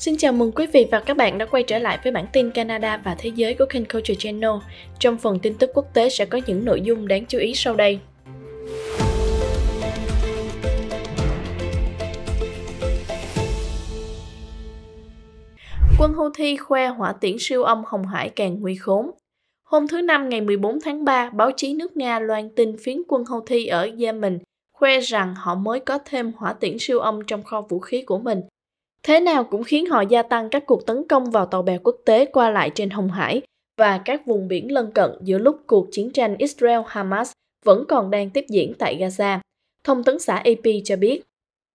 Xin chào mừng quý vị và các bạn đã quay trở lại với bản tin Canada và thế giới của Ken Culture Channel. Trong phần tin tức quốc tế sẽ có những nội dung đáng chú ý sau đây. Quân Houthi khoe hỏa tiễn siêu âm Hồng Hải càng nguy khốn. Hôm thứ Năm ngày 14 tháng 3, báo chí nước Nga loan tin phiến quân Houthi ở Yemen khoe rằng họ mới có thêm hỏa tiễn siêu âm trong kho vũ khí của mình thế nào cũng khiến họ gia tăng các cuộc tấn công vào tàu bè quốc tế qua lại trên Hồng Hải và các vùng biển lân cận giữa lúc cuộc chiến tranh Israel-Hamas vẫn còn đang tiếp diễn tại Gaza. Thông tấn xã AP cho biết,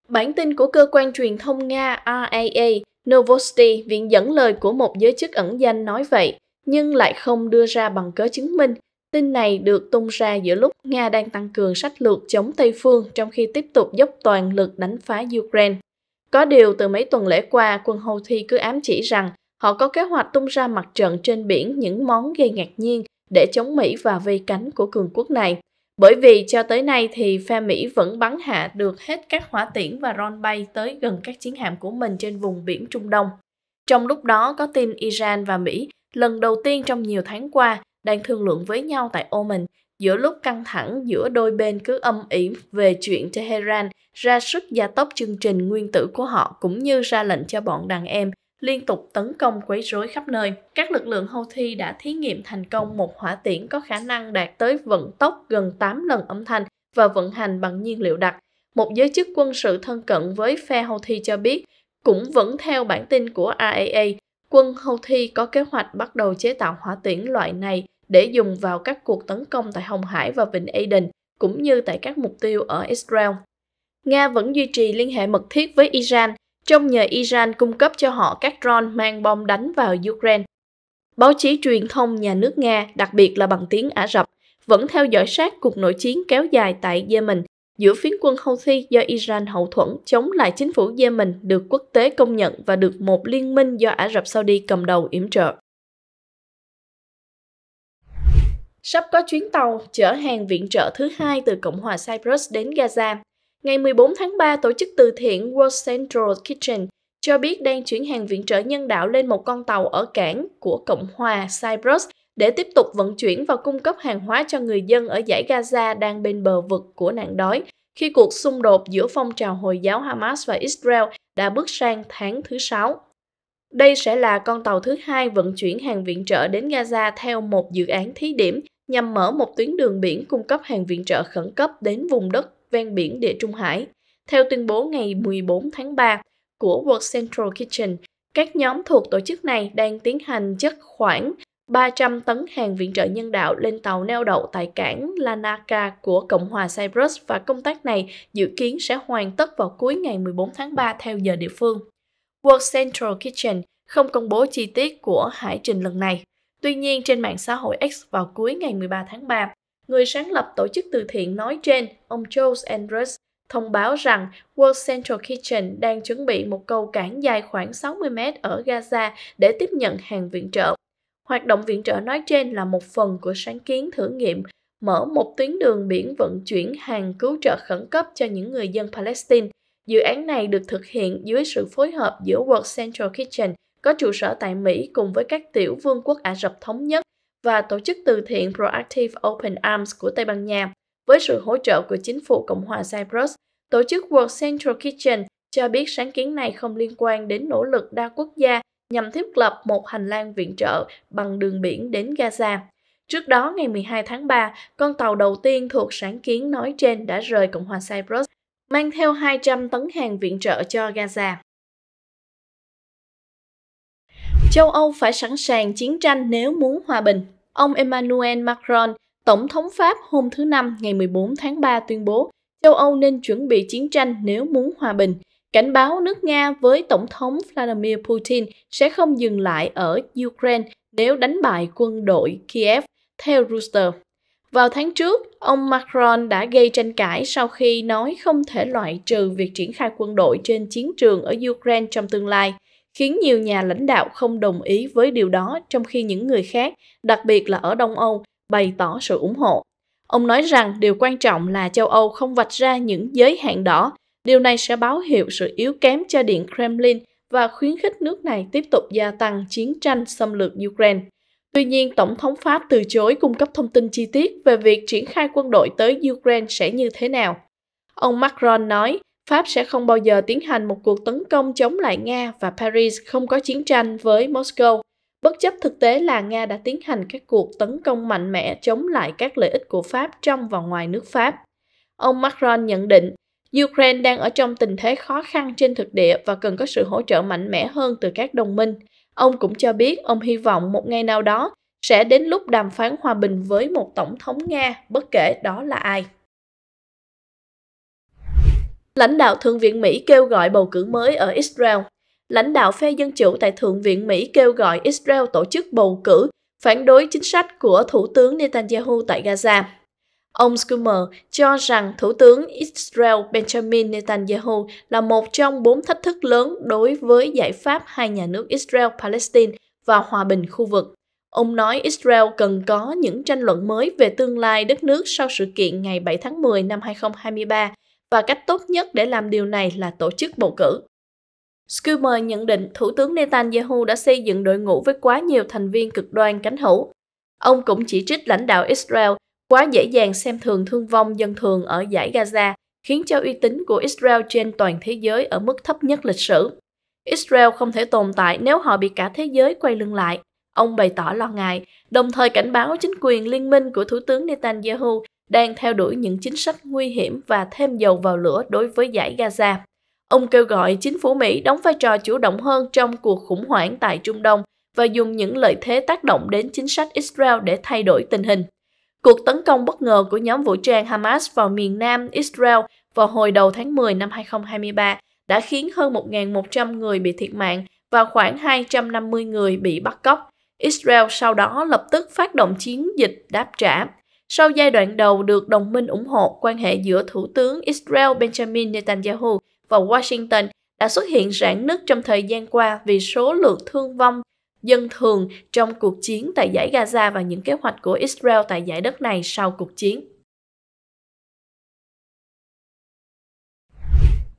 bản tin của cơ quan truyền thông Nga RAA Novosti viện dẫn lời của một giới chức ẩn danh nói vậy, nhưng lại không đưa ra bằng cớ chứng minh. Tin này được tung ra giữa lúc Nga đang tăng cường sách lược chống Tây phương trong khi tiếp tục dốc toàn lực đánh phá Ukraine. Có điều từ mấy tuần lễ qua, quân Thi cứ ám chỉ rằng họ có kế hoạch tung ra mặt trận trên biển những món gây ngạc nhiên để chống Mỹ và vây cánh của cường quốc này. Bởi vì cho tới nay thì phe Mỹ vẫn bắn hạ được hết các hỏa tiễn và ron bay tới gần các chiến hạm của mình trên vùng biển Trung Đông. Trong lúc đó có tin Iran và Mỹ lần đầu tiên trong nhiều tháng qua đang thương lượng với nhau tại Oman Giữa lúc căng thẳng giữa đôi bên cứ âm ỉ về chuyện Tehran ra sức gia tốc chương trình nguyên tử của họ cũng như ra lệnh cho bọn đàn em liên tục tấn công quấy rối khắp nơi. Các lực lượng Houthi đã thí nghiệm thành công một hỏa tiễn có khả năng đạt tới vận tốc gần 8 lần âm thanh và vận hành bằng nhiên liệu đặc. Một giới chức quân sự thân cận với phe Houthi cho biết, cũng vẫn theo bản tin của RAA, quân Houthi có kế hoạch bắt đầu chế tạo hỏa tiễn loại này để dùng vào các cuộc tấn công tại Hồng Hải và Vịnh Aden, cũng như tại các mục tiêu ở Israel. Nga vẫn duy trì liên hệ mật thiết với Iran, trong nhờ Iran cung cấp cho họ các drone mang bom đánh vào Ukraine. Báo chí truyền thông nhà nước Nga, đặc biệt là bằng tiếng Ả Rập, vẫn theo dõi sát cuộc nội chiến kéo dài tại Yemen giữa phiến quân Houthi do Iran hậu thuẫn chống lại chính phủ Yemen được quốc tế công nhận và được một liên minh do Ả Rập Saudi cầm đầu yểm trợ. sắp có chuyến tàu chở hàng viện trợ thứ hai từ Cộng hòa Cyprus đến Gaza. Ngày 14 tháng 3, tổ chức từ thiện World Central Kitchen cho biết đang chuyển hàng viện trợ nhân đạo lên một con tàu ở cảng của Cộng hòa Cyprus để tiếp tục vận chuyển và cung cấp hàng hóa cho người dân ở giải Gaza đang bên bờ vực của nạn đói khi cuộc xung đột giữa phong trào Hồi giáo Hamas và Israel đã bước sang tháng thứ sáu. Đây sẽ là con tàu thứ hai vận chuyển hàng viện trợ đến Gaza theo một dự án thí điểm nhằm mở một tuyến đường biển cung cấp hàng viện trợ khẩn cấp đến vùng đất ven biển Địa Trung Hải. Theo tuyên bố ngày 14 tháng 3 của World Central Kitchen, các nhóm thuộc tổ chức này đang tiến hành chất khoảng 300 tấn hàng viện trợ nhân đạo lên tàu neo đậu tại cảng Lanaka của Cộng hòa Cyprus và công tác này dự kiến sẽ hoàn tất vào cuối ngày 14 tháng 3 theo giờ địa phương. World Central Kitchen không công bố chi tiết của hải trình lần này. Tuy nhiên, trên mạng xã hội X vào cuối ngày 13 tháng 3, người sáng lập tổ chức từ thiện nói trên, ông Charles Andrews, thông báo rằng World Central Kitchen đang chuẩn bị một cầu cảng dài khoảng 60 mét ở Gaza để tiếp nhận hàng viện trợ. Hoạt động viện trợ nói trên là một phần của sáng kiến thử nghiệm mở một tuyến đường biển vận chuyển hàng cứu trợ khẩn cấp cho những người dân Palestine. Dự án này được thực hiện dưới sự phối hợp giữa World Central Kitchen có trụ sở tại Mỹ cùng với các tiểu vương quốc Ả Rập Thống Nhất và tổ chức từ thiện Proactive Open Arms của Tây Ban Nha với sự hỗ trợ của chính phủ Cộng hòa Cyprus. Tổ chức World Central Kitchen cho biết sáng kiến này không liên quan đến nỗ lực đa quốc gia nhằm thiết lập một hành lang viện trợ bằng đường biển đến Gaza. Trước đó, ngày 12 tháng 3, con tàu đầu tiên thuộc sáng kiến nói trên đã rời Cộng hòa Cyprus, mang theo 200 tấn hàng viện trợ cho Gaza. Châu Âu phải sẵn sàng chiến tranh nếu muốn hòa bình. Ông Emmanuel Macron, Tổng thống Pháp hôm thứ Năm ngày 14 tháng 3 tuyên bố châu Âu nên chuẩn bị chiến tranh nếu muốn hòa bình, cảnh báo nước Nga với Tổng thống Vladimir Putin sẽ không dừng lại ở Ukraine nếu đánh bại quân đội Kiev, theo Reuters. Vào tháng trước, ông Macron đã gây tranh cãi sau khi nói không thể loại trừ việc triển khai quân đội trên chiến trường ở Ukraine trong tương lai – khiến nhiều nhà lãnh đạo không đồng ý với điều đó trong khi những người khác, đặc biệt là ở Đông Âu, bày tỏ sự ủng hộ. Ông nói rằng điều quan trọng là châu Âu không vạch ra những giới hạn đỏ, điều này sẽ báo hiệu sự yếu kém cho Điện Kremlin và khuyến khích nước này tiếp tục gia tăng chiến tranh xâm lược Ukraine. Tuy nhiên, Tổng thống Pháp từ chối cung cấp thông tin chi tiết về việc triển khai quân đội tới Ukraine sẽ như thế nào. Ông Macron nói, Pháp sẽ không bao giờ tiến hành một cuộc tấn công chống lại Nga và Paris không có chiến tranh với Moscow, bất chấp thực tế là Nga đã tiến hành các cuộc tấn công mạnh mẽ chống lại các lợi ích của Pháp trong và ngoài nước Pháp. Ông Macron nhận định, Ukraine đang ở trong tình thế khó khăn trên thực địa và cần có sự hỗ trợ mạnh mẽ hơn từ các đồng minh. Ông cũng cho biết ông hy vọng một ngày nào đó sẽ đến lúc đàm phán hòa bình với một tổng thống Nga, bất kể đó là ai. Lãnh đạo Thượng viện Mỹ kêu gọi bầu cử mới ở Israel. Lãnh đạo phe Dân Chủ tại Thượng viện Mỹ kêu gọi Israel tổ chức bầu cử phản đối chính sách của Thủ tướng Netanyahu tại Gaza. Ông Schumer cho rằng Thủ tướng Israel Benjamin Netanyahu là một trong bốn thách thức lớn đối với giải pháp hai nhà nước Israel-Palestine và hòa bình khu vực. Ông nói Israel cần có những tranh luận mới về tương lai đất nước sau sự kiện ngày 7 tháng 10 năm 2023 và cách tốt nhất để làm điều này là tổ chức bầu cử. Schumer nhận định Thủ tướng Netanyahu đã xây dựng đội ngũ với quá nhiều thành viên cực đoan cánh hữu. Ông cũng chỉ trích lãnh đạo Israel quá dễ dàng xem thường thương vong dân thường ở giải Gaza, khiến cho uy tín của Israel trên toàn thế giới ở mức thấp nhất lịch sử. Israel không thể tồn tại nếu họ bị cả thế giới quay lưng lại. Ông bày tỏ lo ngại, đồng thời cảnh báo chính quyền liên minh của Thủ tướng Netanyahu đang theo đuổi những chính sách nguy hiểm và thêm dầu vào lửa đối với giải Gaza. Ông kêu gọi chính phủ Mỹ đóng vai trò chủ động hơn trong cuộc khủng hoảng tại Trung Đông và dùng những lợi thế tác động đến chính sách Israel để thay đổi tình hình. Cuộc tấn công bất ngờ của nhóm vũ trang Hamas vào miền nam Israel vào hồi đầu tháng 10 năm 2023 đã khiến hơn 1.100 người bị thiệt mạng và khoảng 250 người bị bắt cóc. Israel sau đó lập tức phát động chiến dịch đáp trả. Sau giai đoạn đầu được đồng minh ủng hộ, quan hệ giữa Thủ tướng Israel Benjamin Netanyahu và Washington đã xuất hiện rạn nứt trong thời gian qua vì số lượng thương vong dân thường trong cuộc chiến tại giải Gaza và những kế hoạch của Israel tại giải đất này sau cuộc chiến.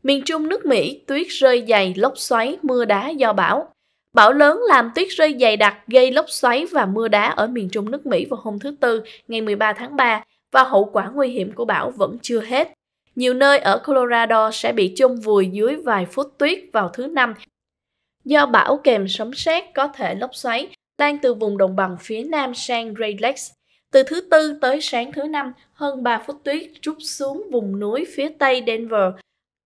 Miền Trung nước Mỹ, tuyết rơi dày, lốc xoáy, mưa đá do bão. Bão lớn làm tuyết rơi dày đặc gây lốc xoáy và mưa đá ở miền trung nước Mỹ vào hôm thứ Tư, ngày 13 tháng 3, và hậu quả nguy hiểm của bão vẫn chưa hết. Nhiều nơi ở Colorado sẽ bị chôn vùi dưới vài phút tuyết vào thứ Năm. Do bão kèm sấm sét có thể lốc xoáy, lan từ vùng đồng bằng phía nam sang Great Lakes. Từ thứ Tư tới sáng thứ Năm, hơn 3 phút tuyết trút xuống vùng núi phía tây Denver,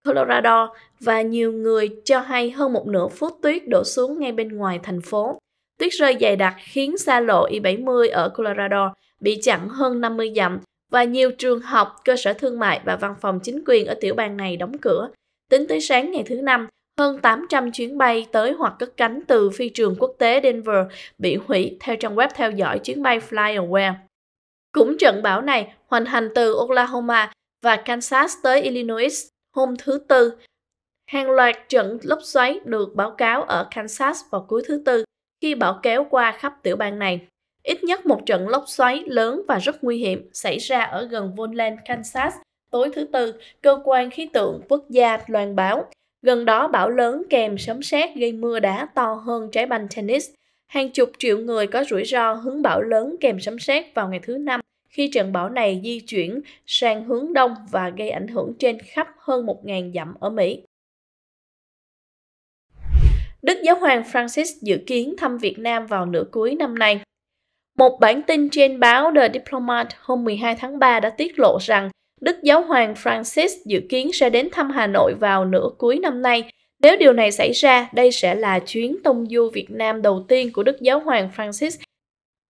Colorado và nhiều người cho hay hơn một nửa phút tuyết đổ xuống ngay bên ngoài thành phố. Tuyết rơi dày đặc khiến xa lộ I-70 ở Colorado bị chặn hơn 50 dặm và nhiều trường học, cơ sở thương mại và văn phòng chính quyền ở tiểu bang này đóng cửa. Tính tới sáng ngày thứ Năm, hơn 800 chuyến bay tới hoặc cất cánh từ phi trường quốc tế Denver bị hủy theo trang web theo dõi chuyến bay FlyAware. Cũng trận bão này hoành hành từ Oklahoma và Kansas tới Illinois hôm thứ Tư. Hàng loạt trận lốc xoáy được báo cáo ở Kansas vào cuối thứ Tư khi bão kéo qua khắp tiểu bang này. Ít nhất một trận lốc xoáy lớn và rất nguy hiểm xảy ra ở gần Vonland, Kansas tối thứ Tư, cơ quan khí tượng quốc gia loan báo. Gần đó bão lớn kèm sấm sét gây mưa đá to hơn trái banh tennis. Hàng chục triệu người có rủi ro hứng bão lớn kèm sấm sét vào ngày thứ Năm khi trận bão này di chuyển sang hướng đông và gây ảnh hưởng trên khắp hơn 1.000 dặm ở Mỹ. Đức Giáo hoàng Francis dự kiến thăm Việt Nam vào nửa cuối năm nay. Một bản tin trên báo The Diplomat hôm 12 tháng 3 đã tiết lộ rằng Đức Giáo hoàng Francis dự kiến sẽ đến thăm Hà Nội vào nửa cuối năm nay. Nếu điều này xảy ra, đây sẽ là chuyến tông du Việt Nam đầu tiên của Đức Giáo hoàng Francis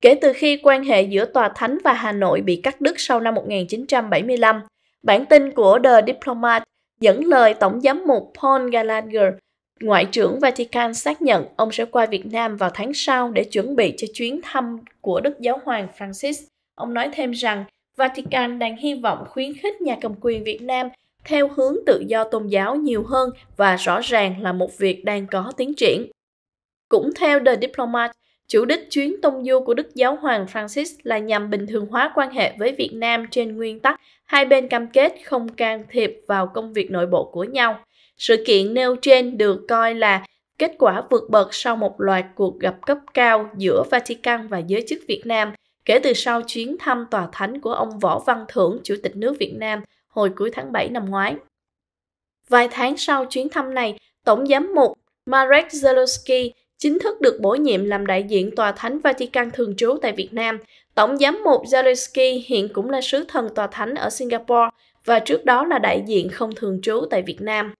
Kể từ khi quan hệ giữa Tòa Thánh và Hà Nội bị cắt đứt sau năm 1975, bản tin của The Diplomat dẫn lời Tổng giám mục Paul Gallagher, Ngoại trưởng Vatican xác nhận ông sẽ qua Việt Nam vào tháng sau để chuẩn bị cho chuyến thăm của Đức Giáo Hoàng Francis. Ông nói thêm rằng Vatican đang hy vọng khuyến khích nhà cầm quyền Việt Nam theo hướng tự do tôn giáo nhiều hơn và rõ ràng là một việc đang có tiến triển. Cũng theo The Diplomat, Chủ đích chuyến tông du của Đức Giáo hoàng Francis là nhằm bình thường hóa quan hệ với Việt Nam trên nguyên tắc hai bên cam kết không can thiệp vào công việc nội bộ của nhau. Sự kiện nêu trên được coi là kết quả vượt bậc sau một loạt cuộc gặp cấp cao giữa Vatican và giới chức Việt Nam kể từ sau chuyến thăm tòa thánh của ông Võ Văn Thưởng, Chủ tịch nước Việt Nam hồi cuối tháng 7 năm ngoái. Vài tháng sau chuyến thăm này, Tổng giám mục Marek Zelensky chính thức được bổ nhiệm làm đại diện Tòa Thánh Vatican thường trú tại Việt Nam. Tổng giám mục Zelensky hiện cũng là sứ thần Tòa Thánh ở Singapore và trước đó là đại diện không thường trú tại Việt Nam.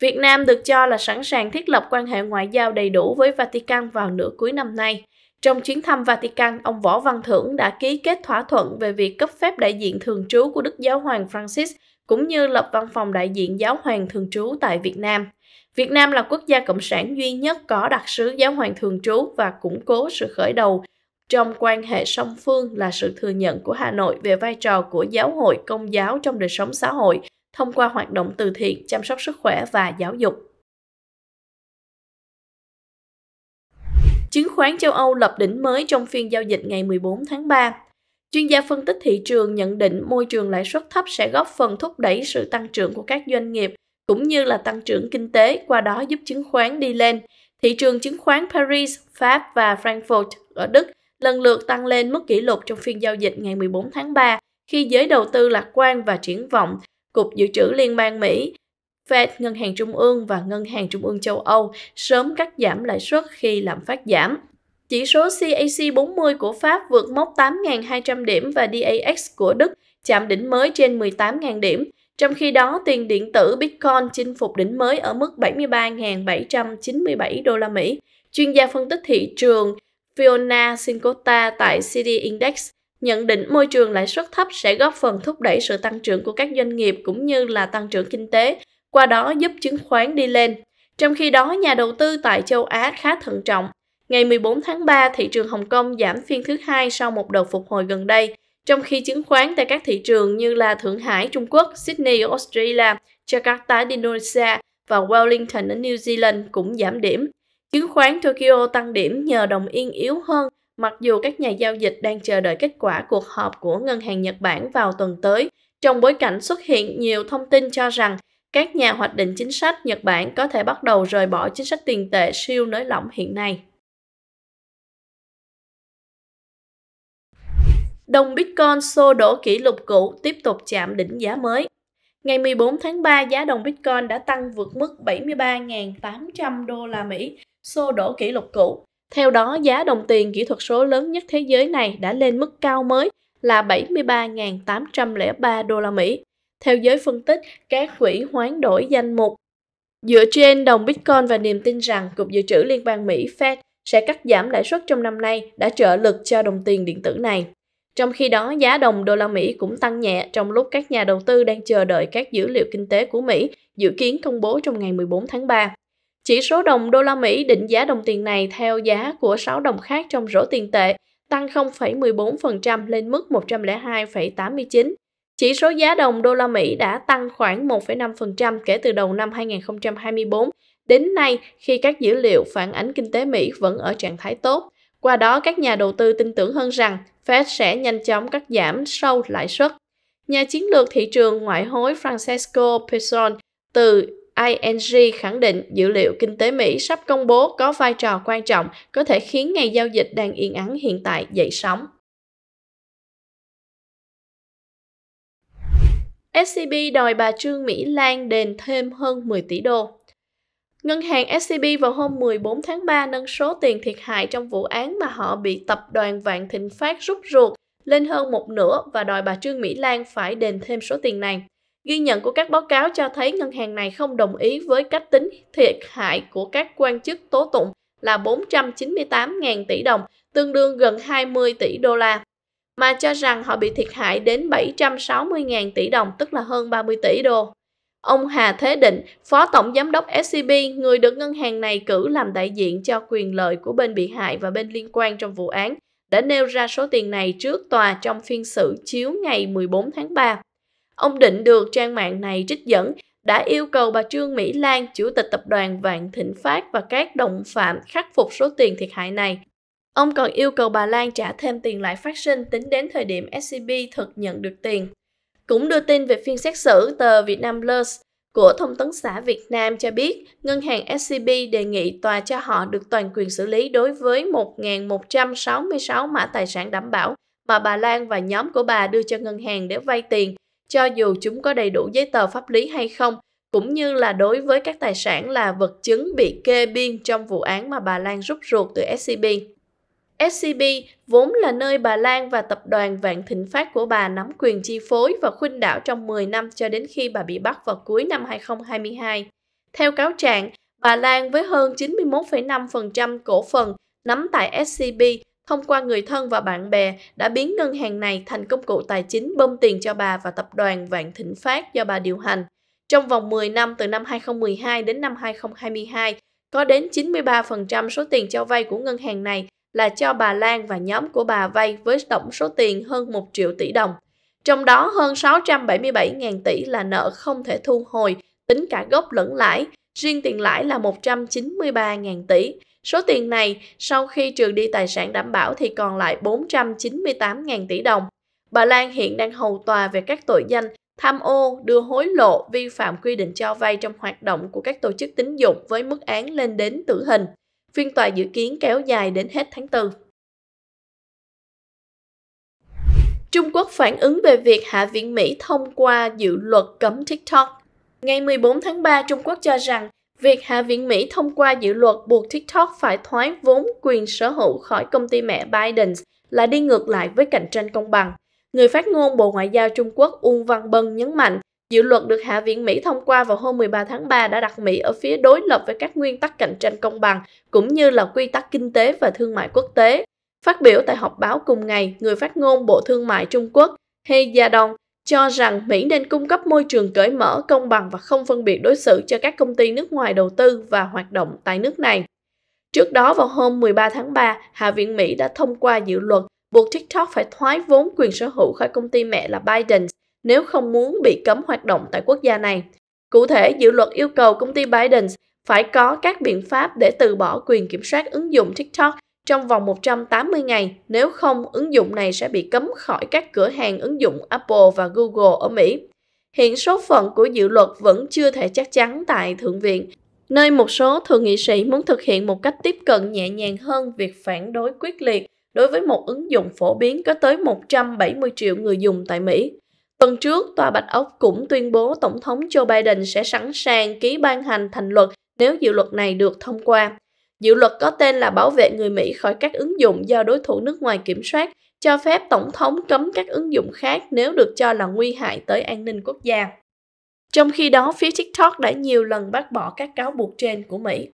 Việt Nam được cho là sẵn sàng thiết lập quan hệ ngoại giao đầy đủ với Vatican vào nửa cuối năm nay. Trong chuyến thăm Vatican, ông Võ Văn Thưởng đã ký kết thỏa thuận về việc cấp phép đại diện thường trú của Đức Giáo hoàng Francis cũng như lập văn phòng đại diện giáo hoàng thường trú tại Việt Nam. Việt Nam là quốc gia cộng sản duy nhất có đặc sứ giáo hoàng thường trú và củng cố sự khởi đầu trong quan hệ song phương là sự thừa nhận của Hà Nội về vai trò của giáo hội công giáo trong đời sống xã hội thông qua hoạt động từ thiện, chăm sóc sức khỏe và giáo dục. Chứng khoán châu Âu lập đỉnh mới trong phiên giao dịch ngày 14 tháng 3. Chuyên gia phân tích thị trường nhận định môi trường lãi suất thấp sẽ góp phần thúc đẩy sự tăng trưởng của các doanh nghiệp cũng như là tăng trưởng kinh tế, qua đó giúp chứng khoán đi lên. Thị trường chứng khoán Paris, Pháp và Frankfurt ở Đức lần lượt tăng lên mức kỷ lục trong phiên giao dịch ngày 14 tháng 3 khi giới đầu tư lạc quan và triển vọng. Cục Dự trữ Liên bang Mỹ, Fed, Ngân hàng Trung ương và Ngân hàng Trung ương châu Âu sớm cắt giảm lãi suất khi lạm phát giảm. Chỉ số CAC 40 của Pháp vượt mốc 8.200 điểm và DAX của Đức chạm đỉnh mới trên 18.000 điểm. Trong khi đó, tiền điện tử Bitcoin chinh phục đỉnh mới ở mức 73.797 đô la Mỹ. Chuyên gia phân tích thị trường Fiona Sincota tại CD Index nhận định môi trường lãi suất thấp sẽ góp phần thúc đẩy sự tăng trưởng của các doanh nghiệp cũng như là tăng trưởng kinh tế, qua đó giúp chứng khoán đi lên. Trong khi đó, nhà đầu tư tại châu Á khá thận trọng. Ngày 14 tháng 3, thị trường Hồng Kông giảm phiên thứ hai sau một đợt phục hồi gần đây. Trong khi chứng khoán tại các thị trường như là Thượng Hải, Trung Quốc, Sydney ở Australia, Jakarta, Indonesia và Wellington ở New Zealand cũng giảm điểm. Chứng khoán Tokyo tăng điểm nhờ đồng yên yếu hơn, mặc dù các nhà giao dịch đang chờ đợi kết quả cuộc họp của Ngân hàng Nhật Bản vào tuần tới, trong bối cảnh xuất hiện nhiều thông tin cho rằng các nhà hoạch định chính sách Nhật Bản có thể bắt đầu rời bỏ chính sách tiền tệ siêu nới lỏng hiện nay. Đồng Bitcoin xô đổ kỷ lục cũ tiếp tục chạm đỉnh giá mới. Ngày 14 tháng 3, giá đồng Bitcoin đã tăng vượt mức 73.800 đô la Mỹ, xô đổ kỷ lục cũ. Theo đó, giá đồng tiền kỹ thuật số lớn nhất thế giới này đã lên mức cao mới là 73.803 đô la Mỹ. Theo giới phân tích, các quỹ hoán đổi danh mục Dựa trên đồng Bitcoin và niềm tin rằng Cục Dự trữ Liên bang Mỹ Fed sẽ cắt giảm lãi suất trong năm nay đã trợ lực cho đồng tiền điện tử này. Trong khi đó, giá đồng đô la Mỹ cũng tăng nhẹ trong lúc các nhà đầu tư đang chờ đợi các dữ liệu kinh tế của Mỹ dự kiến công bố trong ngày 14 tháng 3. Chỉ số đồng đô la Mỹ định giá đồng tiền này theo giá của 6 đồng khác trong rổ tiền tệ tăng 0,14% lên mức 102,89. Chỉ số giá đồng đô la Mỹ đã tăng khoảng 1,5% kể từ đầu năm 2024 đến nay khi các dữ liệu phản ánh kinh tế Mỹ vẫn ở trạng thái tốt. Qua đó, các nhà đầu tư tin tưởng hơn rằng Fed sẽ nhanh chóng cắt giảm sâu lãi suất. Nhà chiến lược thị trường ngoại hối Francesco Pison từ ING khẳng định dữ liệu kinh tế Mỹ sắp công bố có vai trò quan trọng có thể khiến ngày giao dịch đang yên ắng hiện tại dậy sóng. SCB đòi bà Trương Mỹ Lan đền thêm hơn 10 tỷ đô. Ngân hàng SCB vào hôm 14 tháng 3 nâng số tiền thiệt hại trong vụ án mà họ bị tập đoàn Vạn Thịnh Phát rút ruột lên hơn một nửa và đòi bà Trương Mỹ Lan phải đền thêm số tiền này. Ghi nhận của các báo cáo cho thấy ngân hàng này không đồng ý với cách tính thiệt hại của các quan chức tố tụng là 498.000 tỷ đồng, tương đương gần 20 tỷ đô la, mà cho rằng họ bị thiệt hại đến 760.000 tỷ đồng, tức là hơn 30 tỷ đô. Ông Hà Thế Định, Phó Tổng Giám đốc SCB, người được ngân hàng này cử làm đại diện cho quyền lợi của bên bị hại và bên liên quan trong vụ án, đã nêu ra số tiền này trước tòa trong phiên xử chiếu ngày 14 tháng 3. Ông Định được trang mạng này trích dẫn đã yêu cầu bà Trương Mỹ Lan, Chủ tịch Tập đoàn Vạn Thịnh Phát và các đồng phạm khắc phục số tiền thiệt hại này. Ông còn yêu cầu bà Lan trả thêm tiền lãi phát sinh tính đến thời điểm SCB thực nhận được tiền. Cũng đưa tin về phiên xét xử tờ Việt Nam Plus của Thông tấn xã Việt Nam cho biết, ngân hàng SCB đề nghị tòa cho họ được toàn quyền xử lý đối với 1.166 mã tài sản đảm bảo mà bà Lan và nhóm của bà đưa cho ngân hàng để vay tiền, cho dù chúng có đầy đủ giấy tờ pháp lý hay không, cũng như là đối với các tài sản là vật chứng bị kê biên trong vụ án mà bà Lan rút ruột từ SCB. SCB vốn là nơi bà Lan và tập đoàn Vạn Thịnh Phát của bà nắm quyền chi phối và khuynh đảo trong 10 năm cho đến khi bà bị bắt vào cuối năm 2022. Theo cáo trạng, bà Lan với hơn 91,5% cổ phần nắm tại SCB thông qua người thân và bạn bè đã biến ngân hàng này thành công cụ tài chính bơm tiền cho bà và tập đoàn Vạn Thịnh Phát do bà điều hành. Trong vòng 10 năm từ năm 2012 đến năm 2022, có đến 93% số tiền cho vay của ngân hàng này là cho bà Lan và nhóm của bà vay với tổng số tiền hơn 1 triệu tỷ đồng. Trong đó hơn 677.000 tỷ là nợ không thể thu hồi, tính cả gốc lẫn lãi, riêng tiền lãi là 193.000 tỷ. Số tiền này sau khi trừ đi tài sản đảm bảo thì còn lại 498.000 tỷ đồng. Bà Lan hiện đang hầu tòa về các tội danh tham ô, đưa hối lộ, vi phạm quy định cho vay trong hoạt động của các tổ chức tín dụng với mức án lên đến tử hình. Phiên tòa dự kiến kéo dài đến hết tháng 4. Trung Quốc phản ứng về việc Hạ viện Mỹ thông qua dự luật cấm TikTok. Ngày 14 tháng 3, Trung Quốc cho rằng việc Hạ viện Mỹ thông qua dự luật buộc TikTok phải thoái vốn quyền sở hữu khỏi công ty mẹ Biden là đi ngược lại với cạnh tranh công bằng. Người phát ngôn Bộ Ngoại giao Trung Quốc Uông Văn Bân nhấn mạnh Dự luật được Hạ viện Mỹ thông qua vào hôm 13 tháng 3 đã đặt Mỹ ở phía đối lập với các nguyên tắc cạnh tranh công bằng cũng như là quy tắc kinh tế và thương mại quốc tế. Phát biểu tại họp báo cùng ngày, người phát ngôn Bộ Thương mại Trung Quốc He Yadong cho rằng Mỹ nên cung cấp môi trường cởi mở, công bằng và không phân biệt đối xử cho các công ty nước ngoài đầu tư và hoạt động tại nước này. Trước đó vào hôm 13 tháng 3, Hạ viện Mỹ đã thông qua dự luật buộc TikTok phải thoái vốn quyền sở hữu khỏi công ty mẹ là Biden nếu không muốn bị cấm hoạt động tại quốc gia này. Cụ thể, dự luật yêu cầu công ty Biden phải có các biện pháp để từ bỏ quyền kiểm soát ứng dụng TikTok trong vòng 180 ngày, nếu không ứng dụng này sẽ bị cấm khỏi các cửa hàng ứng dụng Apple và Google ở Mỹ. Hiện số phận của dự luật vẫn chưa thể chắc chắn tại Thượng viện, nơi một số thượng nghị sĩ muốn thực hiện một cách tiếp cận nhẹ nhàng hơn việc phản đối quyết liệt đối với một ứng dụng phổ biến có tới 170 triệu người dùng tại Mỹ. Tuần trước, Tòa Bạch Ốc cũng tuyên bố Tổng thống Joe Biden sẽ sẵn sàng ký ban hành thành luật nếu dự luật này được thông qua. Dự luật có tên là Bảo vệ người Mỹ khỏi các ứng dụng do đối thủ nước ngoài kiểm soát, cho phép Tổng thống cấm các ứng dụng khác nếu được cho là nguy hại tới an ninh quốc gia. Trong khi đó, phía TikTok đã nhiều lần bác bỏ các cáo buộc trên của Mỹ.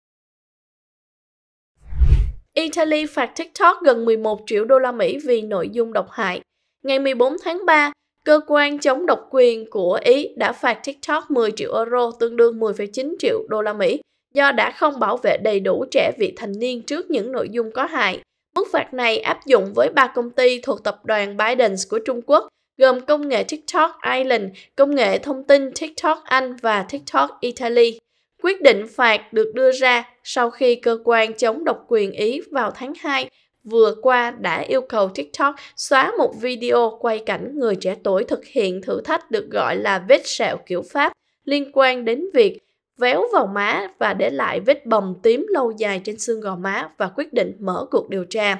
Italy phạt TikTok gần 11 triệu đô la Mỹ vì nội dung độc hại. Ngày 14 tháng 3, Cơ quan chống độc quyền của Ý đã phạt TikTok 10 triệu euro tương đương 10,9 triệu đô la Mỹ do đã không bảo vệ đầy đủ trẻ vị thành niên trước những nội dung có hại. Mức phạt này áp dụng với ba công ty thuộc tập đoàn Bidens của Trung Quốc, gồm công nghệ TikTok Ireland, công nghệ thông tin TikTok Anh và TikTok Italy. Quyết định phạt được đưa ra sau khi cơ quan chống độc quyền Ý vào tháng 2 vừa qua đã yêu cầu TikTok xóa một video quay cảnh người trẻ tuổi thực hiện thử thách được gọi là vết sẹo kiểu Pháp liên quan đến việc véo vào má và để lại vết bầm tím lâu dài trên xương gò má và quyết định mở cuộc điều tra.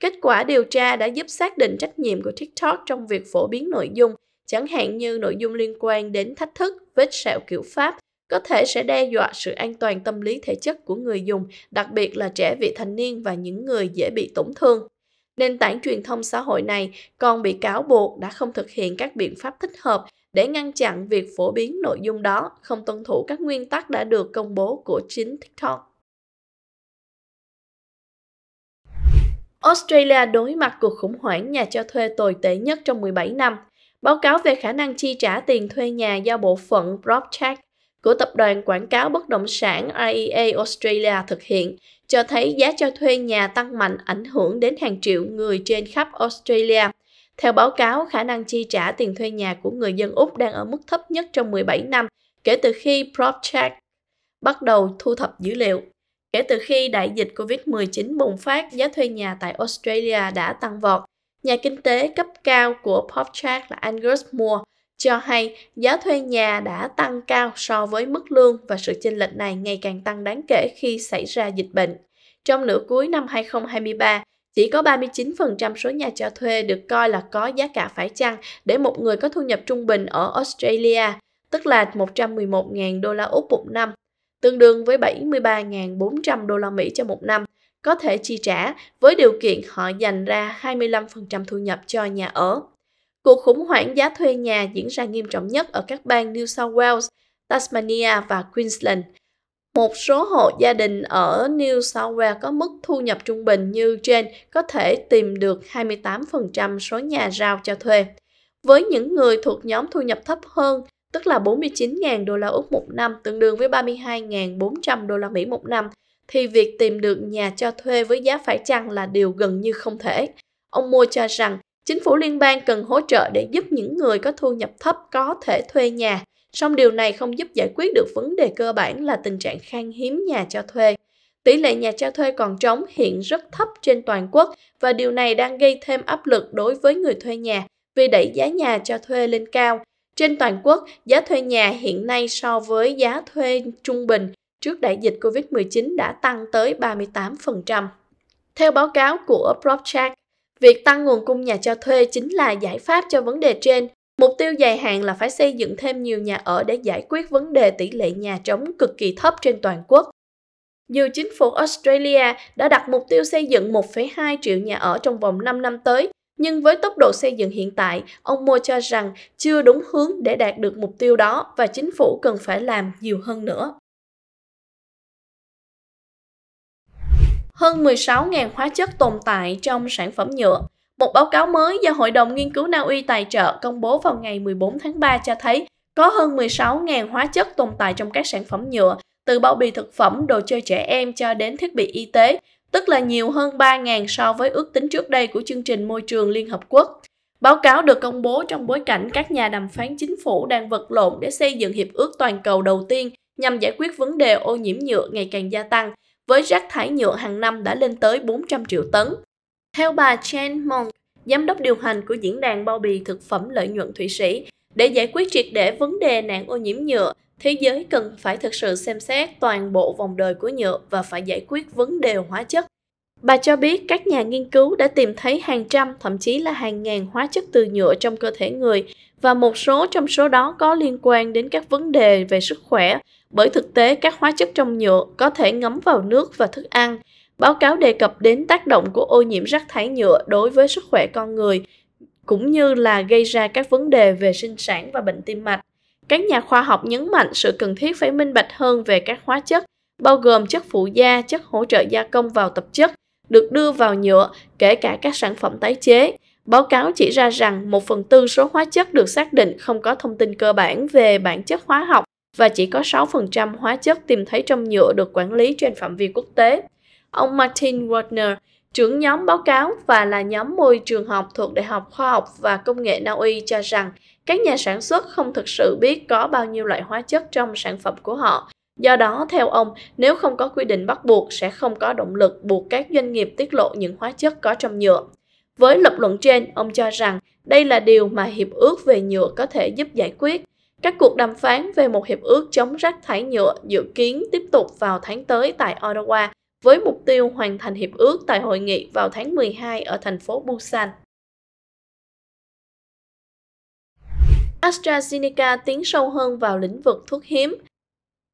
Kết quả điều tra đã giúp xác định trách nhiệm của TikTok trong việc phổ biến nội dung, chẳng hạn như nội dung liên quan đến thách thức, vết sẹo kiểu Pháp, có thể sẽ đe dọa sự an toàn tâm lý thể chất của người dùng, đặc biệt là trẻ vị thành niên và những người dễ bị tổn thương. Nền tảng truyền thông xã hội này còn bị cáo buộc đã không thực hiện các biện pháp thích hợp để ngăn chặn việc phổ biến nội dung đó, không tuân thủ các nguyên tắc đã được công bố của chính TikTok. Australia đối mặt cuộc khủng hoảng nhà cho thuê tồi tệ nhất trong 17 năm. Báo cáo về khả năng chi trả tiền thuê nhà do bộ phận Proptech của tập đoàn quảng cáo bất động sản IEA Australia thực hiện cho thấy giá cho thuê nhà tăng mạnh ảnh hưởng đến hàng triệu người trên khắp Australia. Theo báo cáo, khả năng chi trả tiền thuê nhà của người dân Úc đang ở mức thấp nhất trong 17 năm kể từ khi PropTrack bắt đầu thu thập dữ liệu. Kể từ khi đại dịch COVID-19 bùng phát, giá thuê nhà tại Australia đã tăng vọt. Nhà kinh tế cấp cao của PropTrack là Angus Moore cho hay giá thuê nhà đã tăng cao so với mức lương và sự chênh lệch này ngày càng tăng đáng kể khi xảy ra dịch bệnh. Trong nửa cuối năm 2023, chỉ có 39% số nhà cho thuê được coi là có giá cả phải chăng để một người có thu nhập trung bình ở Australia, tức là 111.000 đô la Úc một năm, tương đương với 73.400 đô la Mỹ cho một năm, có thể chi trả với điều kiện họ dành ra 25% thu nhập cho nhà ở. Cuộc khủng hoảng giá thuê nhà diễn ra nghiêm trọng nhất ở các bang New South Wales, Tasmania và Queensland. Một số hộ gia đình ở New South Wales có mức thu nhập trung bình như trên có thể tìm được 28% số nhà rao cho thuê. Với những người thuộc nhóm thu nhập thấp hơn, tức là 49.000 đô la Úc một năm tương đương với 32.400 đô la Mỹ một năm, thì việc tìm được nhà cho thuê với giá phải chăng là điều gần như không thể. Ông Moore cho rằng Chính phủ liên bang cần hỗ trợ để giúp những người có thu nhập thấp có thể thuê nhà, song điều này không giúp giải quyết được vấn đề cơ bản là tình trạng khan hiếm nhà cho thuê. Tỷ lệ nhà cho thuê còn trống hiện rất thấp trên toàn quốc và điều này đang gây thêm áp lực đối với người thuê nhà vì đẩy giá nhà cho thuê lên cao. Trên toàn quốc, giá thuê nhà hiện nay so với giá thuê trung bình trước đại dịch COVID-19 đã tăng tới 38%. Theo báo cáo của proptrack Việc tăng nguồn cung nhà cho thuê chính là giải pháp cho vấn đề trên. Mục tiêu dài hạn là phải xây dựng thêm nhiều nhà ở để giải quyết vấn đề tỷ lệ nhà trống cực kỳ thấp trên toàn quốc. Dù chính phủ Australia đã đặt mục tiêu xây dựng 1,2 triệu nhà ở trong vòng 5 năm tới, nhưng với tốc độ xây dựng hiện tại, ông Mo cho rằng chưa đúng hướng để đạt được mục tiêu đó và chính phủ cần phải làm nhiều hơn nữa. hơn 16.000 hóa chất tồn tại trong sản phẩm nhựa. Một báo cáo mới do Hội đồng Nghiên cứu Na Uy tài trợ công bố vào ngày 14 tháng 3 cho thấy có hơn 16.000 hóa chất tồn tại trong các sản phẩm nhựa, từ bao bì thực phẩm, đồ chơi trẻ em cho đến thiết bị y tế, tức là nhiều hơn 3.000 so với ước tính trước đây của chương trình môi trường Liên Hợp Quốc. Báo cáo được công bố trong bối cảnh các nhà đàm phán chính phủ đang vật lộn để xây dựng hiệp ước toàn cầu đầu tiên nhằm giải quyết vấn đề ô nhiễm nhựa ngày càng gia tăng với rác thải nhựa hàng năm đã lên tới 400 triệu tấn. Theo bà Chen Mong, giám đốc điều hành của Diễn đàn Bao bì Thực phẩm Lợi nhuận Thụy Sĩ, để giải quyết triệt để vấn đề nạn ô nhiễm nhựa, thế giới cần phải thực sự xem xét toàn bộ vòng đời của nhựa và phải giải quyết vấn đề hóa chất. Bà cho biết các nhà nghiên cứu đã tìm thấy hàng trăm, thậm chí là hàng ngàn hóa chất từ nhựa trong cơ thể người và một số trong số đó có liên quan đến các vấn đề về sức khỏe bởi thực tế các hóa chất trong nhựa có thể ngấm vào nước và thức ăn. Báo cáo đề cập đến tác động của ô nhiễm rác thải nhựa đối với sức khỏe con người, cũng như là gây ra các vấn đề về sinh sản và bệnh tim mạch. Các nhà khoa học nhấn mạnh sự cần thiết phải minh bạch hơn về các hóa chất, bao gồm chất phụ gia, chất hỗ trợ gia công vào tập chất, được đưa vào nhựa, kể cả các sản phẩm tái chế. Báo cáo chỉ ra rằng một phần tư số hóa chất được xác định không có thông tin cơ bản về bản chất hóa học và chỉ có 6% hóa chất tìm thấy trong nhựa được quản lý trên phạm vi quốc tế. Ông Martin Wagner, trưởng nhóm báo cáo và là nhóm môi trường học thuộc Đại học Khoa học và Công nghệ Na Uy cho rằng các nhà sản xuất không thực sự biết có bao nhiêu loại hóa chất trong sản phẩm của họ. Do đó, theo ông, nếu không có quy định bắt buộc sẽ không có động lực buộc các doanh nghiệp tiết lộ những hóa chất có trong nhựa. Với lập luận trên, ông cho rằng đây là điều mà hiệp ước về nhựa có thể giúp giải quyết các cuộc đàm phán về một hiệp ước chống rác thải nhựa dự kiến tiếp tục vào tháng tới tại Ottawa với mục tiêu hoàn thành hiệp ước tại hội nghị vào tháng 12 ở thành phố Busan. AstraZeneca tiến sâu hơn vào lĩnh vực thuốc hiếm.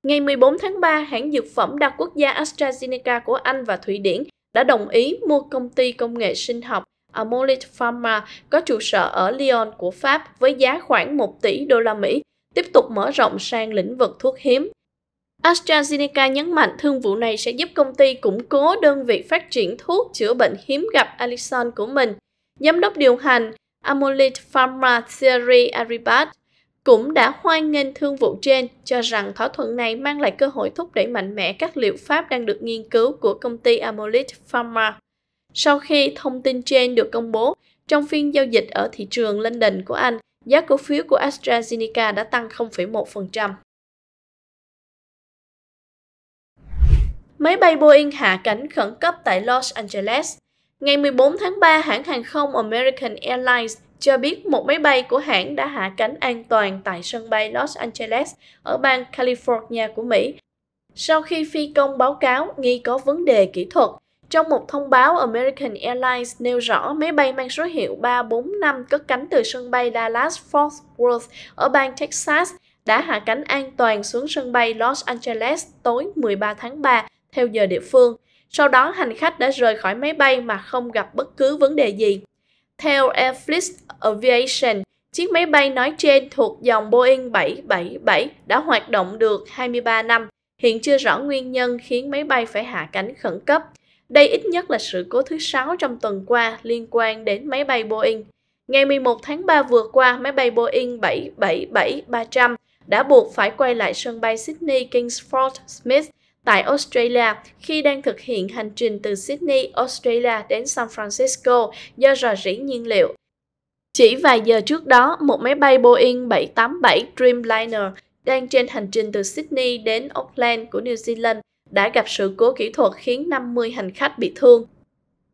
Ngày 14 tháng 3, hãng dược phẩm đa quốc gia AstraZeneca của Anh và Thụy Điển đã đồng ý mua công ty công nghệ sinh học Amolit Pharma có trụ sở ở Lyon của Pháp với giá khoảng 1 tỷ đô la Mỹ tiếp tục mở rộng sang lĩnh vực thuốc hiếm. AstraZeneca nhấn mạnh thương vụ này sẽ giúp công ty củng cố đơn vị phát triển thuốc chữa bệnh hiếm gặp Alison của mình. Giám đốc điều hành Amolit Pharma Thierry Aribat cũng đã hoan nghênh thương vụ trên, cho rằng thỏa thuận này mang lại cơ hội thúc đẩy mạnh mẽ các liệu pháp đang được nghiên cứu của công ty Amolit Pharma. Sau khi thông tin trên được công bố trong phiên giao dịch ở thị trường London của Anh, giá cổ phiếu của AstraZeneca đã tăng 0,1%. Máy bay Boeing hạ cánh khẩn cấp tại Los Angeles. Ngày 14 tháng 3, hãng hàng không American Airlines cho biết một máy bay của hãng đã hạ cánh an toàn tại sân bay Los Angeles ở bang California của Mỹ sau khi phi công báo cáo nghi có vấn đề kỹ thuật trong một thông báo, American Airlines nêu rõ máy bay mang số hiệu 345 cất cánh từ sân bay Dallas-Fort Worth ở bang Texas đã hạ cánh an toàn xuống sân bay Los Angeles tối 13 tháng 3 theo giờ địa phương. Sau đó, hành khách đã rời khỏi máy bay mà không gặp bất cứ vấn đề gì. Theo Airfleet Aviation, chiếc máy bay nói trên thuộc dòng Boeing 777 đã hoạt động được 23 năm. Hiện chưa rõ nguyên nhân khiến máy bay phải hạ cánh khẩn cấp. Đây ít nhất là sự cố thứ 6 trong tuần qua liên quan đến máy bay Boeing. Ngày 11 tháng 3 vừa qua, máy bay Boeing 777-300 đã buộc phải quay lại sân bay Sydney Kingsford Smith tại Australia khi đang thực hiện hành trình từ Sydney, Australia đến San Francisco do rò rỉ nhiên liệu. Chỉ vài giờ trước đó, một máy bay Boeing 787 Dreamliner đang trên hành trình từ Sydney đến Auckland của New Zealand đã gặp sự cố kỹ thuật khiến 50 hành khách bị thương.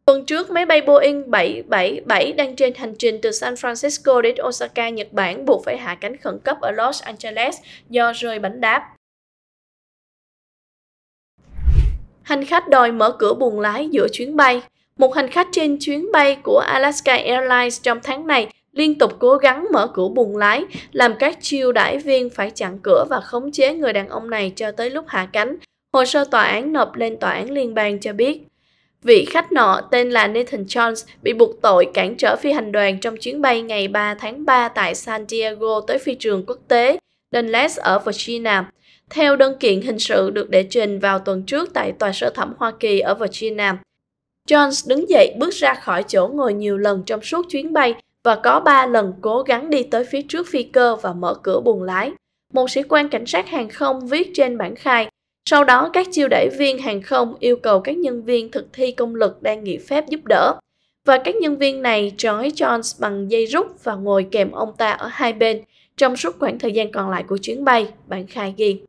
Tuần trước, máy bay Boeing 777 đang trên hành trình từ San Francisco đến Osaka, Nhật Bản buộc phải hạ cánh khẩn cấp ở Los Angeles do rơi bánh đáp. Hành khách đòi mở cửa buồng lái giữa chuyến bay. Một hành khách trên chuyến bay của Alaska Airlines trong tháng này liên tục cố gắng mở cửa buồng lái, làm các chiêu đãi viên phải chặn cửa và khống chế người đàn ông này cho tới lúc hạ cánh, Hồ sơ tòa án nộp lên tòa án liên bang cho biết, vị khách nọ tên là Nathan Jones bị buộc tội cản trở phi hành đoàn trong chuyến bay ngày 3 tháng 3 tại San Diego tới phi trường quốc tế Dulles ở Virginia. Theo đơn kiện hình sự được đệ trình vào tuần trước tại tòa sơ thẩm Hoa Kỳ ở Virginia, Jones đứng dậy bước ra khỏi chỗ ngồi nhiều lần trong suốt chuyến bay và có 3 lần cố gắng đi tới phía trước phi cơ và mở cửa buồng lái. Một sĩ quan cảnh sát hàng không viết trên bản khai, sau đó, các chiêu đãi viên hàng không yêu cầu các nhân viên thực thi công lực đang nghỉ phép giúp đỡ. Và các nhân viên này trói Jones bằng dây rút và ngồi kèm ông ta ở hai bên trong suốt khoảng thời gian còn lại của chuyến bay, bạn Khai ghi.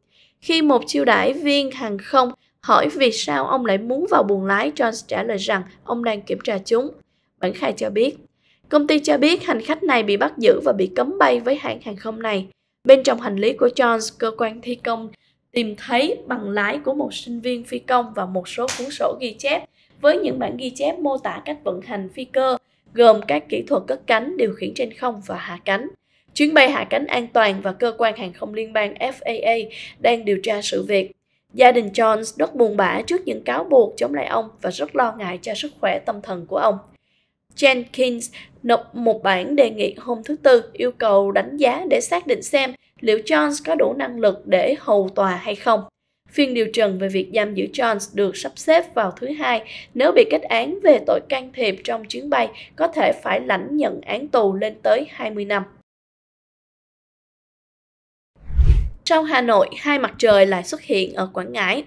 Khi một chiêu đãi viên hàng không hỏi vì sao ông lại muốn vào buồng lái, Jones trả lời rằng ông đang kiểm tra chúng. Bản Khai cho biết, công ty cho biết hành khách này bị bắt giữ và bị cấm bay với hãng hàng không này. Bên trong hành lý của Jones, cơ quan thi công tìm thấy bằng lái của một sinh viên phi công và một số cuốn sổ ghi chép với những bản ghi chép mô tả cách vận hành phi cơ gồm các kỹ thuật cất cánh, điều khiển trên không và hạ cánh. Chuyến bay hạ cánh an toàn và cơ quan hàng không liên bang FAA đang điều tra sự việc. Gia đình Jones rất buồn bã trước những cáo buộc chống lại ông và rất lo ngại cho sức khỏe tâm thần của ông. Jenkins nộp một bản đề nghị hôm thứ Tư yêu cầu đánh giá để xác định xem liệu Jones có đủ năng lực để hầu tòa hay không. Phiên điều trần về việc giam giữ Jones được sắp xếp vào thứ hai nếu bị kết án về tội can thiệp trong chuyến bay có thể phải lãnh nhận án tù lên tới 20 năm. Sau Hà Nội, hai mặt trời lại xuất hiện ở Quảng Ngãi.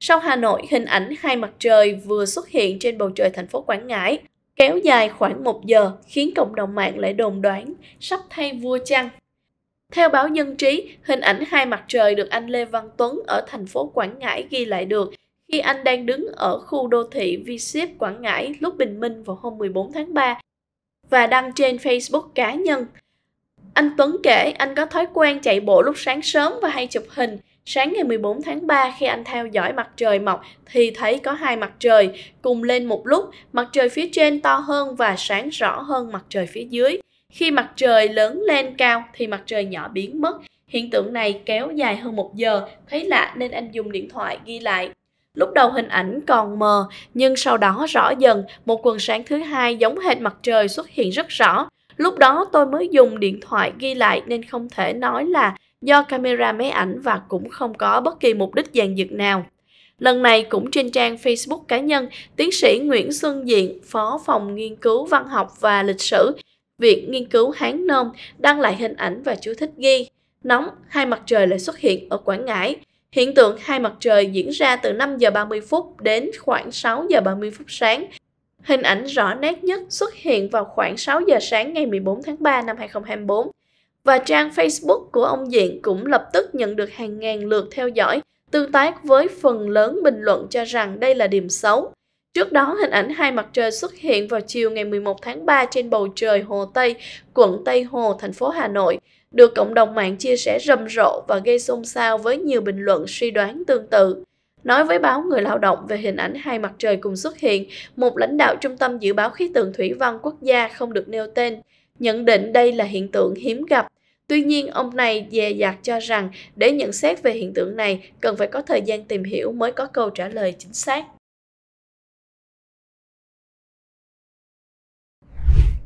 Sau Hà Nội, hình ảnh hai mặt trời vừa xuất hiện trên bầu trời thành phố Quảng Ngãi kéo dài khoảng một giờ khiến cộng đồng mạng lại đồn đoán sắp thay vua chăng? Theo báo Nhân Trí, hình ảnh hai mặt trời được anh Lê Văn Tuấn ở thành phố Quảng Ngãi ghi lại được khi anh đang đứng ở khu đô thị V-Ship Quảng Ngãi lúc bình minh vào hôm 14 tháng 3 và đăng trên Facebook cá nhân. Anh Tuấn kể anh có thói quen chạy bộ lúc sáng sớm và hay chụp hình, Sáng ngày 14 tháng 3 khi anh theo dõi mặt trời mọc thì thấy có hai mặt trời cùng lên một lúc, mặt trời phía trên to hơn và sáng rõ hơn mặt trời phía dưới. Khi mặt trời lớn lên cao thì mặt trời nhỏ biến mất. Hiện tượng này kéo dài hơn một giờ, thấy lạ nên anh dùng điện thoại ghi lại. Lúc đầu hình ảnh còn mờ, nhưng sau đó rõ dần, một quần sáng thứ hai giống hệt mặt trời xuất hiện rất rõ. Lúc đó tôi mới dùng điện thoại ghi lại nên không thể nói là do camera máy ảnh và cũng không có bất kỳ mục đích dàn dựng nào. Lần này cũng trên trang Facebook cá nhân, tiến sĩ Nguyễn Xuân Diện, Phó phòng nghiên cứu văn học và lịch sử, Viện Nghiên cứu Hán Nôm đăng lại hình ảnh và chú thích ghi Nóng, hai mặt trời lại xuất hiện ở Quảng Ngãi. Hiện tượng hai mặt trời diễn ra từ 5 giờ 30 phút đến khoảng 6 giờ 30 phút sáng. Hình ảnh rõ nét nhất xuất hiện vào khoảng 6 giờ sáng ngày 14 tháng 3 năm 2024 và trang Facebook của ông Diện cũng lập tức nhận được hàng ngàn lượt theo dõi, tương tác với phần lớn bình luận cho rằng đây là điểm xấu. Trước đó, hình ảnh hai mặt trời xuất hiện vào chiều ngày 11 tháng 3 trên bầu trời Hồ Tây, quận Tây Hồ, thành phố Hà Nội, được cộng đồng mạng chia sẻ rầm rộ và gây xôn xao với nhiều bình luận suy đoán tương tự. Nói với báo Người Lao động về hình ảnh hai mặt trời cùng xuất hiện, một lãnh đạo Trung tâm Dự báo Khí tượng Thủy văn Quốc gia không được nêu tên, nhận định đây là hiện tượng hiếm gặp Tuy nhiên, ông này dè dặt cho rằng để nhận xét về hiện tượng này, cần phải có thời gian tìm hiểu mới có câu trả lời chính xác.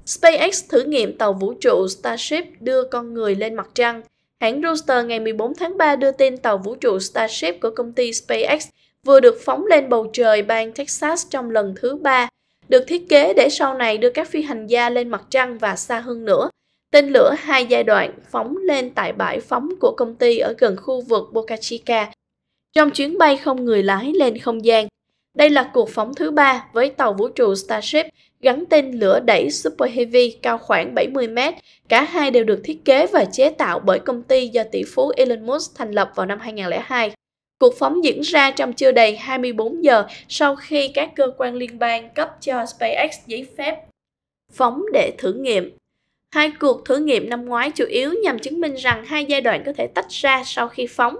SpaceX thử nghiệm tàu vũ trụ Starship đưa con người lên mặt trăng. Hãng Rooster ngày 14 tháng 3 đưa tin tàu vũ trụ Starship của công ty SpaceX vừa được phóng lên bầu trời bang Texas trong lần thứ ba, được thiết kế để sau này đưa các phi hành gia lên mặt trăng và xa hơn nữa, Tên lửa hai giai đoạn phóng lên tại bãi phóng của công ty ở gần khu vực Boca Chica trong chuyến bay không người lái lên không gian. Đây là cuộc phóng thứ ba với tàu vũ trụ Starship gắn tên lửa đẩy Super Heavy cao khoảng 70 mét. Cả hai đều được thiết kế và chế tạo bởi công ty do tỷ phú Elon Musk thành lập vào năm 2002. Cuộc phóng diễn ra trong chưa đầy 24 giờ sau khi các cơ quan liên bang cấp cho SpaceX giấy phép phóng để thử nghiệm. Hai cuộc thử nghiệm năm ngoái chủ yếu nhằm chứng minh rằng hai giai đoạn có thể tách ra sau khi phóng.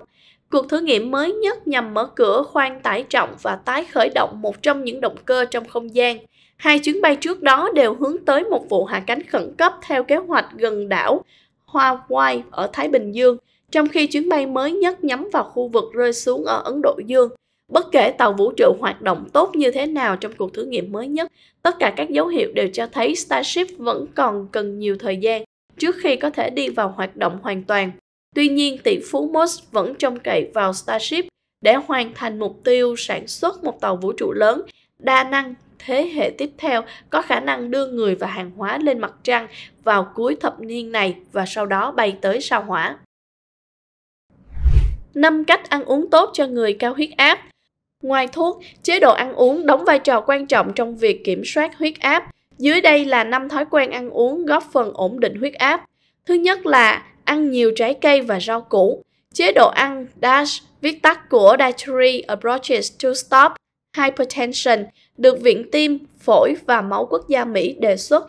Cuộc thử nghiệm mới nhất nhằm mở cửa khoang tải trọng và tái khởi động một trong những động cơ trong không gian. Hai chuyến bay trước đó đều hướng tới một vụ hạ cánh khẩn cấp theo kế hoạch gần đảo Hawaii ở Thái Bình Dương, trong khi chuyến bay mới nhất nhắm vào khu vực rơi xuống ở Ấn Độ Dương. Bất kể tàu vũ trụ hoạt động tốt như thế nào trong cuộc thử nghiệm mới nhất, tất cả các dấu hiệu đều cho thấy Starship vẫn còn cần nhiều thời gian trước khi có thể đi vào hoạt động hoàn toàn. Tuy nhiên, tỷ phú Musk vẫn trông cậy vào Starship để hoàn thành mục tiêu sản xuất một tàu vũ trụ lớn, đa năng, thế hệ tiếp theo có khả năng đưa người và hàng hóa lên mặt trăng vào cuối thập niên này và sau đó bay tới sao hỏa. 5 cách ăn uống tốt cho người cao huyết áp Ngoài thuốc, chế độ ăn uống đóng vai trò quan trọng trong việc kiểm soát huyết áp. Dưới đây là năm thói quen ăn uống góp phần ổn định huyết áp. Thứ nhất là ăn nhiều trái cây và rau củ. Chế độ ăn DASH, viết tắt của Dietary Approaches to Stop Hypertension, được Viện Tim, Phổi và Máu Quốc gia Mỹ đề xuất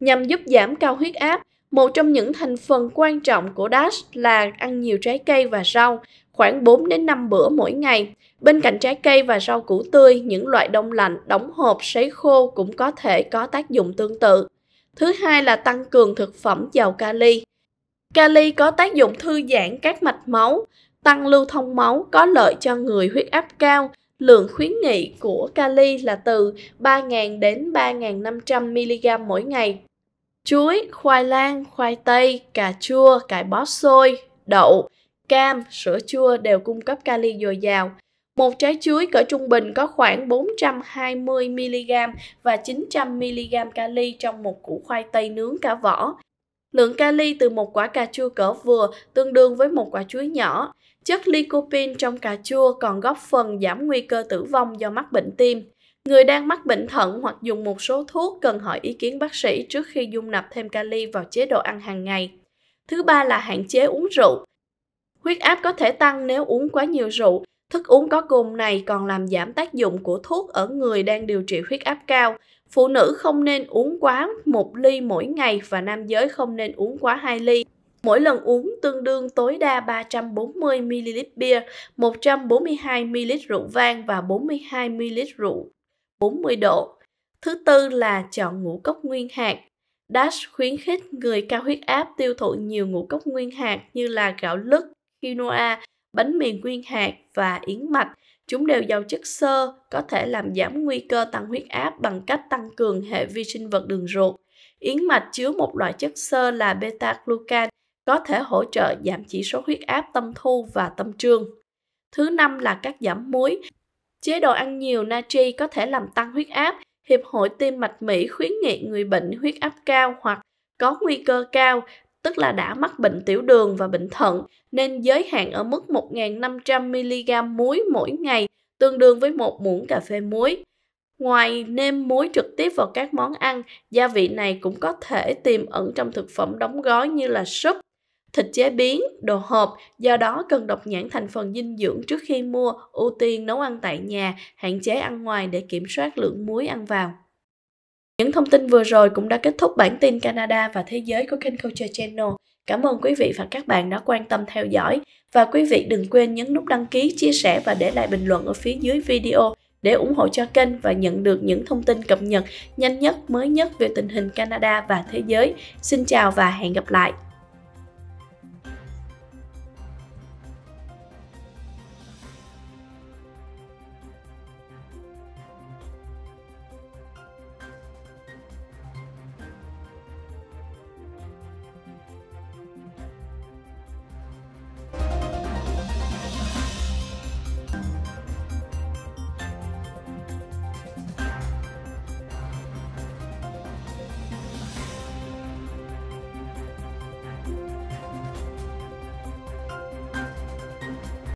nhằm giúp giảm cao huyết áp. Một trong những thành phần quan trọng của DASH là ăn nhiều trái cây và rau khoảng 4 đến 5 bữa mỗi ngày. Bên cạnh trái cây và rau củ tươi, những loại đông lạnh, đóng hộp, sấy khô cũng có thể có tác dụng tương tự. Thứ hai là tăng cường thực phẩm giàu kali. Kali có tác dụng thư giãn các mạch máu, tăng lưu thông máu có lợi cho người huyết áp cao. Lượng khuyến nghị của kali là từ 3.000 đến 3.500 mg mỗi ngày. Chuối, khoai lang, khoai tây, cà chua, cải bó xôi, đậu cam, sữa chua đều cung cấp kali dồi dào. Một trái chuối cỡ trung bình có khoảng 420mg và 900mg kali trong một củ khoai tây nướng cả vỏ. Lượng kali từ một quả cà chua cỡ vừa tương đương với một quả chuối nhỏ. Chất lycopene trong cà chua còn góp phần giảm nguy cơ tử vong do mắc bệnh tim. Người đang mắc bệnh thận hoặc dùng một số thuốc cần hỏi ý kiến bác sĩ trước khi dung nạp thêm kali vào chế độ ăn hàng ngày. Thứ ba là hạn chế uống rượu. Huyết áp có thể tăng nếu uống quá nhiều rượu. Thức uống có cồn này còn làm giảm tác dụng của thuốc ở người đang điều trị huyết áp cao. Phụ nữ không nên uống quá một ly mỗi ngày và nam giới không nên uống quá 2 ly. Mỗi lần uống tương đương tối đa 340ml bia, 142ml rượu vang và 42ml rượu 40 độ. Thứ tư là chọn ngũ cốc nguyên hạt. Dash khuyến khích người cao huyết áp tiêu thụ nhiều ngũ cốc nguyên hạt như là gạo lứt, quinoa, bánh mì nguyên hạt và yến mạch. Chúng đều giàu chất xơ, có thể làm giảm nguy cơ tăng huyết áp bằng cách tăng cường hệ vi sinh vật đường ruột. Yến mạch chứa một loại chất xơ là beta-glucan, có thể hỗ trợ giảm chỉ số huyết áp tâm thu và tâm trương. Thứ năm là các giảm muối. Chế độ ăn nhiều natri có thể làm tăng huyết áp. Hiệp hội tim mạch Mỹ khuyến nghị người bệnh huyết áp cao hoặc có nguy cơ cao tức là đã mắc bệnh tiểu đường và bệnh thận, nên giới hạn ở mức 1.500mg muối mỗi ngày, tương đương với một muỗng cà phê muối. Ngoài nêm muối trực tiếp vào các món ăn, gia vị này cũng có thể tiềm ẩn trong thực phẩm đóng gói như là súp, thịt chế biến, đồ hộp, do đó cần đọc nhãn thành phần dinh dưỡng trước khi mua, ưu tiên nấu ăn tại nhà, hạn chế ăn ngoài để kiểm soát lượng muối ăn vào. Những thông tin vừa rồi cũng đã kết thúc bản tin Canada và thế giới của kênh Culture Channel. Cảm ơn quý vị và các bạn đã quan tâm theo dõi và quý vị đừng quên nhấn nút đăng ký, chia sẻ và để lại bình luận ở phía dưới video để ủng hộ cho kênh và nhận được những thông tin cập nhật nhanh nhất, mới nhất về tình hình Canada và thế giới. Xin chào và hẹn gặp lại!